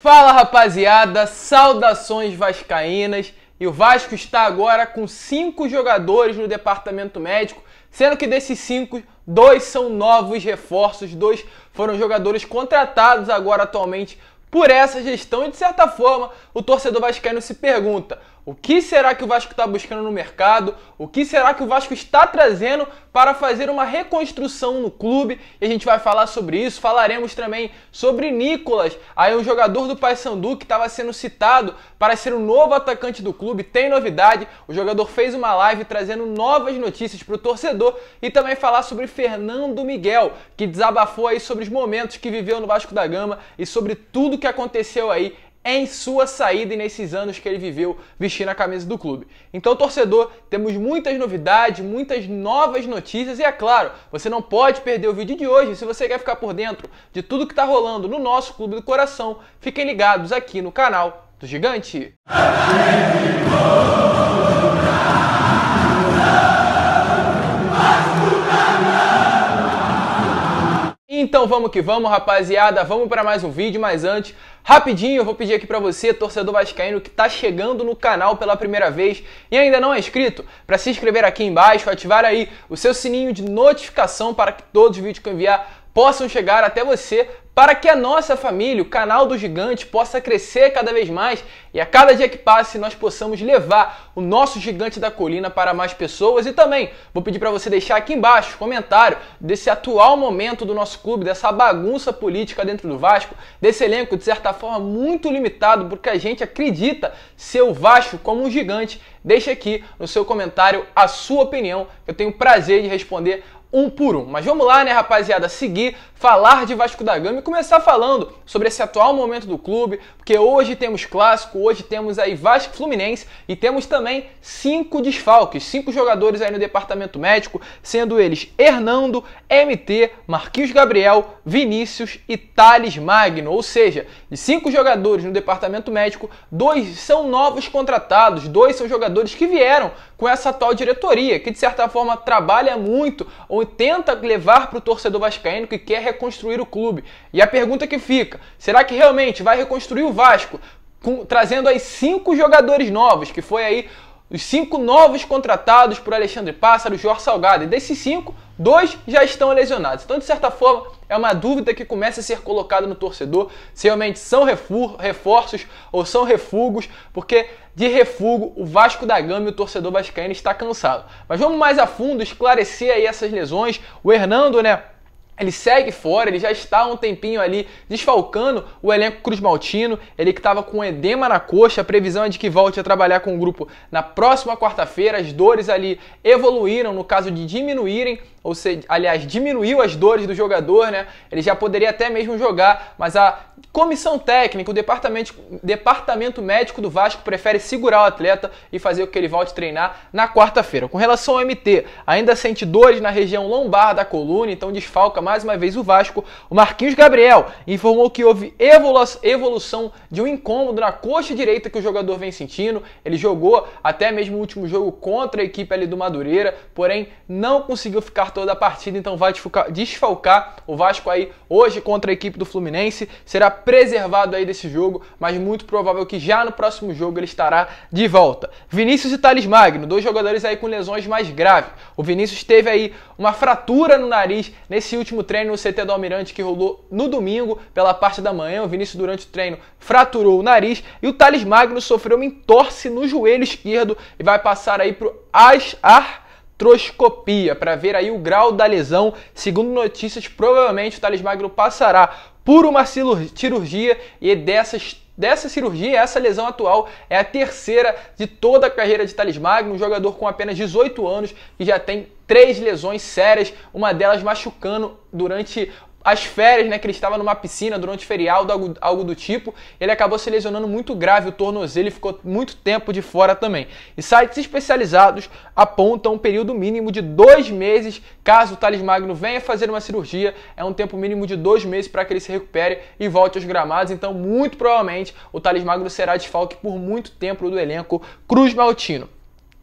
Fala rapaziada, saudações vascaínas. E o Vasco está agora com cinco jogadores no departamento médico, sendo que desses cinco, dois são novos reforços, dois foram jogadores contratados agora atualmente por essa gestão. E de certa forma, o torcedor vascaíno se pergunta: o que será que o Vasco está buscando no mercado? O que será que o Vasco está trazendo para fazer uma reconstrução no clube? E a gente vai falar sobre isso. Falaremos também sobre Nicolas, aí um jogador do Paysandu que estava sendo citado para ser o novo atacante do clube. Tem novidade. O jogador fez uma live trazendo novas notícias para o torcedor e também falar sobre Fernando Miguel, que desabafou aí sobre os momentos que viveu no Vasco da Gama e sobre tudo que aconteceu aí em sua saída e nesses anos que ele viveu vestindo a camisa do clube. Então, torcedor, temos muitas novidades, muitas novas notícias e é claro, você não pode perder o vídeo de hoje. Se você quer ficar por dentro de tudo que está rolando no nosso clube do coração, fiquem ligados aqui no canal do Gigante. Então vamos que vamos, rapaziada, vamos para mais um vídeo, mas antes Rapidinho, eu vou pedir aqui para você, torcedor vascaíno que está chegando no canal pela primeira vez e ainda não é inscrito, para se inscrever aqui embaixo, ativar aí o seu sininho de notificação para que todos os vídeos que eu enviar possam chegar até você para que a nossa família, o canal do Gigante, possa crescer cada vez mais e a cada dia que passe nós possamos levar o nosso Gigante da Colina para mais pessoas. E também vou pedir para você deixar aqui embaixo comentário desse atual momento do nosso clube, dessa bagunça política dentro do Vasco, desse elenco de certa forma muito limitado, porque a gente acredita ser o Vasco como um gigante. Deixe aqui no seu comentário a sua opinião, eu tenho o prazer de responder um por um. Mas vamos lá, né, rapaziada, seguir, falar de Vasco da Gama e começar falando sobre esse atual momento do clube, porque hoje temos clássico, hoje temos aí Vasco Fluminense e temos também cinco desfalques, cinco jogadores aí no departamento médico, sendo eles Hernando, MT, Marquinhos Gabriel, Vinícius e Thales Magno, ou seja, de cinco jogadores no departamento médico, dois são novos contratados, dois são jogadores que vieram com essa atual diretoria, que de certa forma trabalha muito o ou tenta levar para o torcedor vascaíno que quer reconstruir o clube. E a pergunta que fica: será que realmente vai reconstruir o Vasco, com, trazendo aí cinco jogadores novos, que foi aí os cinco novos contratados por Alexandre Pássaro, Jorge Salgado. E desses cinco, dois já estão lesionados. Então, de certa forma, é uma dúvida que começa a ser colocada no torcedor se realmente são reforços ou são refugos, porque de refugo o Vasco da Gama e o torcedor vascaíno está cansado. Mas vamos mais a fundo esclarecer aí essas lesões. O Hernando, né? Ele segue fora, ele já está há um tempinho ali desfalcando o elenco Cruz Maltino. Ele que estava com edema na coxa, a previsão é de que volte a trabalhar com o grupo na próxima quarta-feira. As dores ali evoluíram, no caso de diminuírem, ou seja, aliás, diminuiu as dores do jogador, né? Ele já poderia até mesmo jogar, mas a comissão técnica, o departamento, departamento médico do Vasco prefere segurar o atleta e fazer com que ele volte a treinar na quarta-feira. Com relação ao MT, ainda sente dores na região lombar da coluna, então desfalca mais uma vez o Vasco. O Marquinhos Gabriel informou que houve evolução de um incômodo na coxa direita que o jogador vem sentindo. Ele jogou até mesmo o último jogo contra a equipe ali do Madureira, porém não conseguiu ficar toda a partida, então vai desfalcar o Vasco aí hoje contra a equipe do Fluminense, será preservado aí desse jogo, mas muito provável que já no próximo jogo ele estará de volta. Vinícius e Thales Magno, dois jogadores aí com lesões mais graves. O Vinícius teve aí uma fratura no nariz nesse último treino no CT do Almirante que rolou no domingo pela parte da manhã. O Vinícius durante o treino fraturou o nariz e o Thales Magno sofreu uma entorse no joelho esquerdo e vai passar aí pro As Ar artroscopia para ver aí o grau da lesão. Segundo notícias, provavelmente o Thales Magno passará por uma cirurgia e dessas dessa cirurgia, essa lesão atual é a terceira de toda a carreira de Thales Magno, um jogador com apenas 18 anos que já tem três lesões sérias, uma delas machucando durante as férias, né? Que ele estava numa piscina durante o feriado, algo, algo do tipo. Ele acabou se lesionando muito grave o tornozelo e ficou muito tempo de fora também. E sites especializados apontam um período mínimo de dois meses caso o Thales Magno venha fazer uma cirurgia. É um tempo mínimo de dois meses para que ele se recupere e volte aos gramados. Então, muito provavelmente, o Thales Magno será desfalque por muito tempo do elenco Cruz Maltino.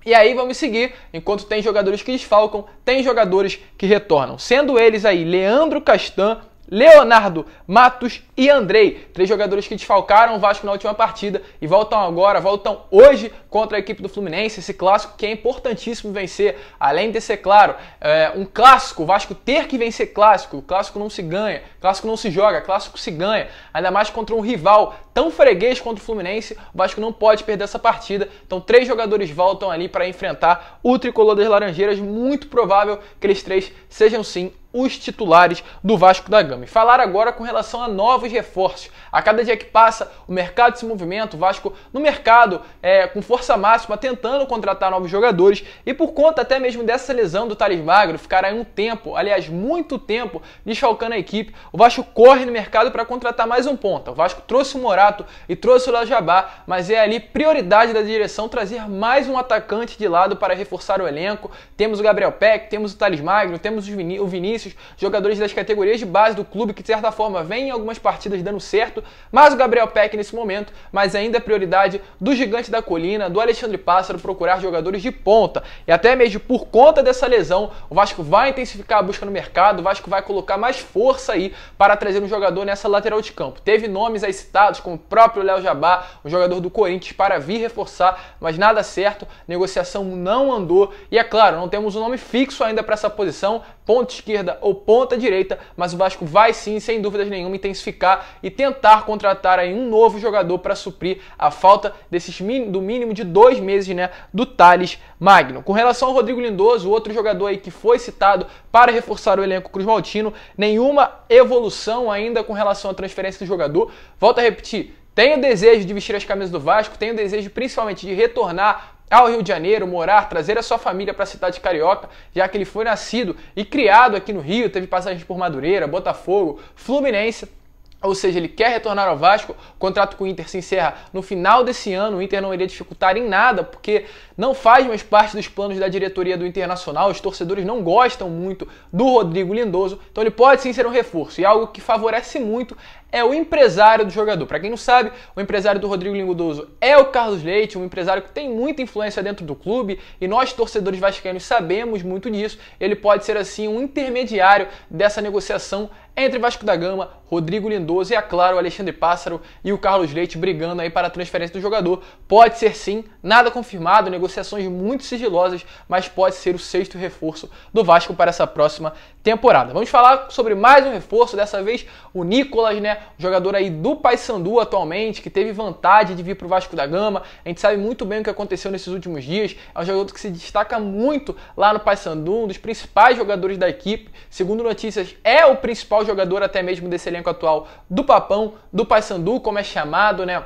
E aí vamos seguir, enquanto tem jogadores que desfalcam, tem jogadores que retornam. Sendo eles aí Leandro Castan Leonardo, Matos e Andrei, três jogadores que desfalcaram o Vasco na última partida e voltam agora, voltam hoje contra a equipe do Fluminense, esse clássico que é importantíssimo vencer. Além de ser claro, é um clássico, o Vasco ter que vencer clássico, o clássico não se ganha, clássico não se joga, clássico se ganha, ainda mais contra um rival tão freguês contra o Fluminense, o Vasco não pode perder essa partida. Então três jogadores voltam ali para enfrentar o tricolor das Laranjeiras, muito provável que eles três sejam sim os titulares do Vasco da Gama. E falar agora com relação a novos reforços. A cada dia que passa, o mercado se movimenta, o Vasco no mercado é, com força máxima, tentando contratar novos jogadores e por conta até mesmo dessa lesão do Thales Magro, ficará um tempo, aliás, muito tempo, desfalcando a equipe. O Vasco corre no mercado para contratar mais um ponta. O Vasco trouxe o Morato e trouxe o Lajabá, mas é ali prioridade da direção trazer mais um atacante de lado para reforçar o elenco. Temos o Gabriel Peck, temos o Thales Magro, temos o Vinícius jogadores das categorias de base do clube que, de certa forma, vêm em algumas partidas dando certo, mas o Gabriel Peck nesse momento, mas ainda é prioridade do gigante da colina, do Alexandre Pássaro, procurar jogadores de ponta. E até mesmo por conta dessa lesão, o Vasco vai intensificar a busca no mercado, o Vasco vai colocar mais força aí para trazer um jogador nessa lateral de campo. Teve nomes aí citados, como o próprio Léo Jabá, o jogador do Corinthians, para vir reforçar, mas nada certo, negociação não andou. E é claro, não temos um nome fixo ainda para essa posição. Ponta esquerda, ou ponta direita, mas o Vasco vai sim, sem dúvidas nenhuma, intensificar e tentar contratar aí um novo jogador para suprir a falta desses do mínimo de dois meses, né, do Thales Magno. Com relação ao Rodrigo Lindoso, outro jogador aí que foi citado para reforçar o elenco Cruz Maltino, nenhuma evolução ainda com relação à transferência do jogador. Volto a repetir, tenho desejo de vestir as camisas do Vasco, tenho desejo principalmente de retornar ao Rio de Janeiro, morar, trazer a sua família para a cidade carioca, já que ele foi nascido e criado aqui no Rio, teve passagens por Madureira, Botafogo, Fluminense. Ou seja, ele quer retornar ao Vasco, o contrato com o Inter se encerra no final desse ano, o Inter não iria dificultar em nada, porque não faz mais parte dos planos da diretoria do Internacional, os torcedores não gostam muito do Rodrigo Lindoso, então ele pode sim ser um reforço, e algo que favorece muito é o empresário do jogador. Para quem não sabe, o empresário do Rodrigo Lingudoso é o Carlos Leite, um empresário que tem muita influência dentro do clube e nós torcedores vascaínos sabemos muito disso. Ele pode ser assim um intermediário dessa negociação entre Vasco da Gama, Rodrigo Lindoso e, é claro, Alexandre Pássaro e o Carlos Leite brigando aí para a transferência do jogador. Pode ser sim, nada confirmado, negociações muito sigilosas, mas pode ser o sexto reforço do Vasco para essa próxima temporada. Vamos falar sobre mais um reforço, dessa vez o Nicolas, né? jogador aí do Paysandu atualmente, que teve vontade de vir para o Vasco da Gama. A gente sabe muito bem o que aconteceu nesses últimos dias. É um jogador que se destaca muito lá no Paysandu, um dos principais jogadores da equipe. Segundo notícias, é o principal jogador até mesmo desse elenco atual do Papão, do Paysandu, como é chamado, né?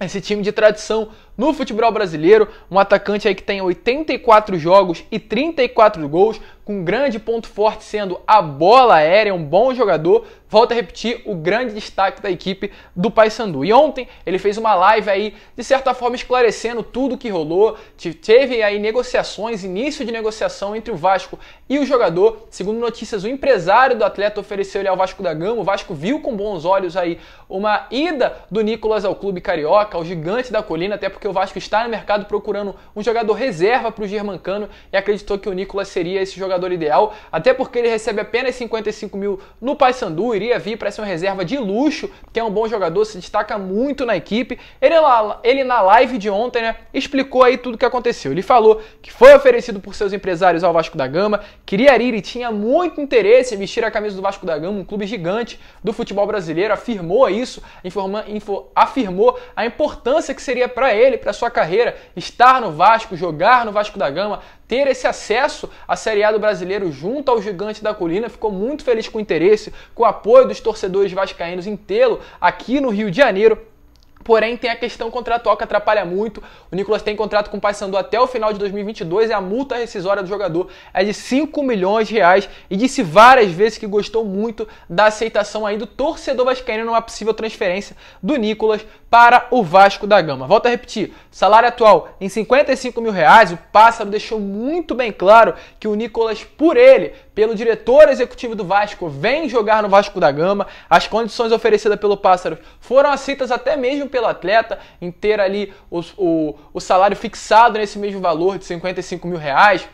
Esse time de tradição no futebol brasileiro, um atacante aí que tem 84 jogos e 34 gols, com grande ponto forte sendo a bola aérea, um bom jogador. Volta a repetir o grande destaque da equipe do Paysandu. E ontem ele fez uma live aí, de certa forma, esclarecendo tudo o que rolou. Teve aí negociações, início de negociação entre o Vasco e o jogador. Segundo notícias, o empresário do atleta ofereceu ele ao Vasco da Gama. O Vasco viu com bons olhos aí uma ida do Nicolas ao clube carioca, ao gigante da colina, até porque porque o Vasco está no mercado procurando um jogador reserva para o Germancano e acreditou que o Nicolas seria esse jogador ideal, até porque ele recebe apenas 55 mil no Paysandu, iria vir para ser uma reserva de luxo, que é um bom jogador, se destaca muito na equipe. Ele, lá, ele na live de ontem né, explicou aí tudo o que aconteceu. Ele falou que foi oferecido por seus empresários ao Vasco da Gama, queria ir e tinha muito interesse em vestir a camisa do Vasco da Gama, um clube gigante do futebol brasileiro, afirmou isso, informa, info, afirmou a importância que seria para ele ele para sua carreira, estar no Vasco, jogar no Vasco da Gama, ter esse acesso à Série A do Brasileiro junto ao gigante da colina, ficou muito feliz com o interesse, com o apoio dos torcedores vascaínos em tê-lo aqui no Rio de Janeiro Porém, tem a questão contratual que atrapalha muito. O Nicolas tem contrato com o Paysandu até o final de 2022 e a multa rescisória do jogador é de 5 milhões de reais e disse várias vezes que gostou muito da aceitação aí do torcedor vascaíno numa possível transferência do Nicolas para o Vasco da Gama. Volto a repetir, salário atual em 55 mil reais, o Pássaro deixou muito bem claro que o Nicolas, por ele, pelo diretor executivo do Vasco, vem jogar no Vasco da Gama. As condições oferecidas pelo Pássaro foram aceitas até mesmo pelo atleta, em ter ali o, o, o salário fixado nesse mesmo valor de 55 mil reais,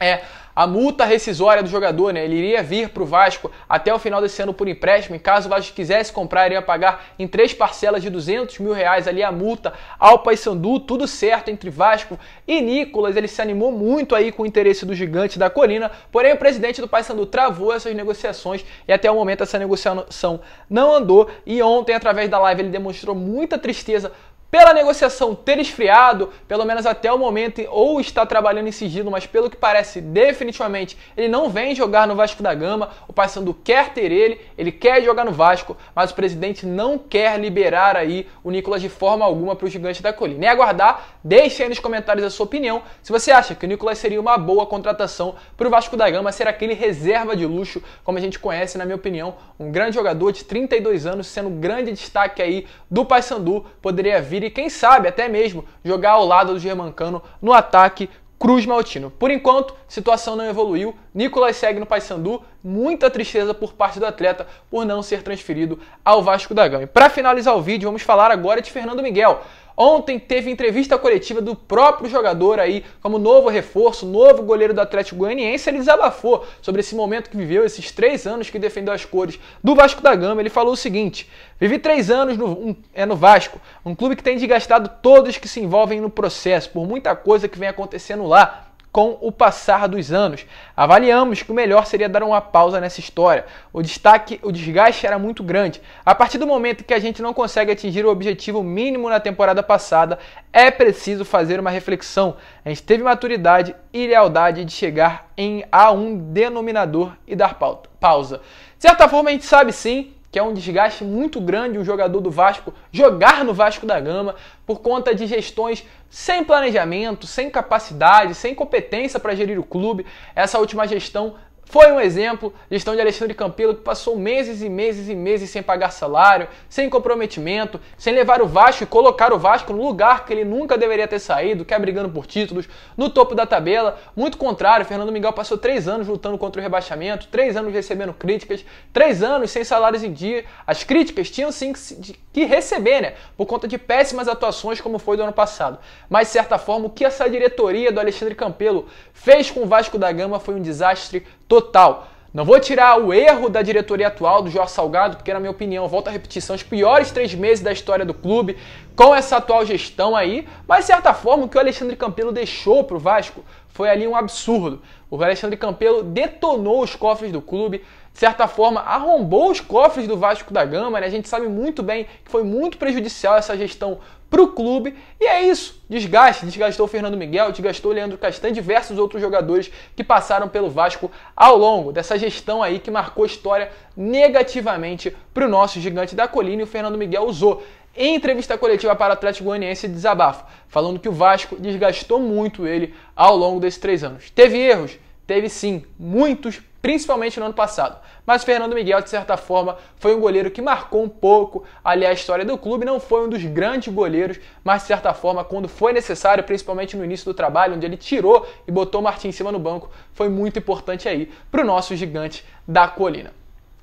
é a multa rescisória do jogador, né? Ele iria vir para o Vasco até o final desse ano por empréstimo. E caso o Vasco quisesse comprar, iria pagar em três parcelas de 200 mil reais ali a multa ao Paysandu. Tudo certo entre Vasco e Nicolas. Ele se animou muito aí com o interesse do gigante da colina. Porém, o presidente do Paysandu travou essas negociações e até o momento essa negociação não andou. E ontem, através da live, ele demonstrou muita tristeza pela negociação ter esfriado, pelo menos até o momento, ou está trabalhando em sigilo, mas pelo que parece, definitivamente ele não vem jogar no Vasco da Gama. O Paysandu quer ter ele, ele quer jogar no Vasco, mas o presidente não quer liberar aí o Nicolas de forma alguma para o Gigante da Colina. E aguardar, deixe aí nos comentários a sua opinião se você acha que o Nicolas seria uma boa contratação para o Vasco da Gama ser aquele reserva de luxo, como a gente conhece, na minha opinião, um grande jogador de 32 anos, sendo grande destaque aí do Paysandu, poderia vir e, quem sabe, até mesmo jogar ao lado do Germancano no ataque Cruz Maltino. Por enquanto, situação não evoluiu. Nicolas segue no Paysandu. Muita tristeza por parte do atleta por não ser transferido ao Vasco da Gama. Para finalizar o vídeo, vamos falar agora de Fernando Miguel. Ontem teve entrevista coletiva do próprio jogador aí, como novo reforço, novo goleiro do Atlético Goianiense. Ele desabafou sobre esse momento que viveu, esses três anos que defendeu as cores do Vasco da Gama. Ele falou o seguinte: Vivi três anos no, um, é no Vasco, um clube que tem desgastado todos que se envolvem no processo, por muita coisa que vem acontecendo lá com o passar dos anos. Avaliamos que o melhor seria dar uma pausa nessa história. O destaque, o desgaste era muito grande. A partir do momento que a gente não consegue atingir o objetivo mínimo na temporada passada, é preciso fazer uma reflexão. A gente teve maturidade e lealdade de chegar em a um denominador e dar pauta, pausa. De certa forma, a gente sabe sim que é um desgaste muito grande um jogador do Vasco jogar no Vasco da Gama por conta de gestões sem planejamento, sem capacidade, sem competência para gerir o clube. Essa última gestão foi um exemplo de gestão de Alexandre Campelo que passou meses e meses e meses sem pagar salário, sem comprometimento, sem levar o Vasco e colocar o Vasco no lugar que ele nunca deveria ter saído, que é brigando por títulos, no topo da tabela. Muito contrário, Fernando Miguel passou três anos lutando contra o rebaixamento, três anos recebendo críticas, três anos sem salários em dia. As críticas tinham sim que receber, né? Por conta de péssimas atuações, como foi do ano passado. Mas, de certa forma, o que essa diretoria do Alexandre Campelo fez com o Vasco da Gama foi um desastre total. Não vou tirar o erro da diretoria atual do Jorge Salgado, porque, na minha opinião, volto a repetir, são os piores três meses da história do clube com essa atual gestão aí. Mas, de certa forma, o que o Alexandre Campelo deixou para o Vasco foi ali um absurdo. O Alexandre Campelo detonou os cofres do clube, de certa forma, arrombou os cofres do Vasco da Gama, né? A gente sabe muito bem que foi muito prejudicial essa gestão para o clube. E é isso. Desgaste. Desgastou o Fernando Miguel, desgastou o Leandro Castanho, diversos outros jogadores que passaram pelo Vasco ao longo dessa gestão aí que marcou história negativamente para o nosso gigante da colina e o Fernando Miguel usou. Em entrevista coletiva para o Atlético Goianiense, desabafo, falando que o Vasco desgastou muito ele ao longo desses três anos. Teve erros? Teve sim, muitos principalmente no ano passado. Mas Fernando Miguel, de certa forma, foi um goleiro que marcou um pouco ali a história do clube, não foi um dos grandes goleiros, mas de certa forma, quando foi necessário, principalmente no início do trabalho, onde ele tirou e botou o Martin em cima no banco, foi muito importante aí para o nosso gigante da colina.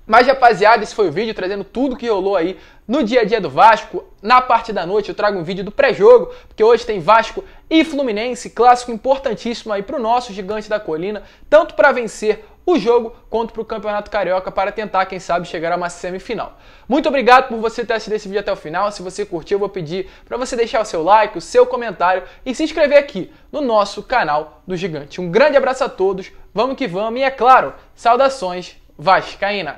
Mas, rapaziada, esse foi o vídeo trazendo tudo que rolou aí no dia a dia do Vasco. Na parte da noite eu trago um vídeo do pré-jogo, porque hoje tem Vasco e Fluminense, clássico importantíssimo aí para o nosso gigante da colina, tanto para vencer o jogo contra o Campeonato Carioca para tentar, quem sabe, chegar a uma semifinal. Muito obrigado por você ter assistido esse vídeo até o final. Se você curtiu, eu vou pedir para você deixar o seu like, o seu comentário e se inscrever aqui no nosso canal do Gigante. Um grande abraço a todos, vamos que vamos e, é claro, saudações vascaína!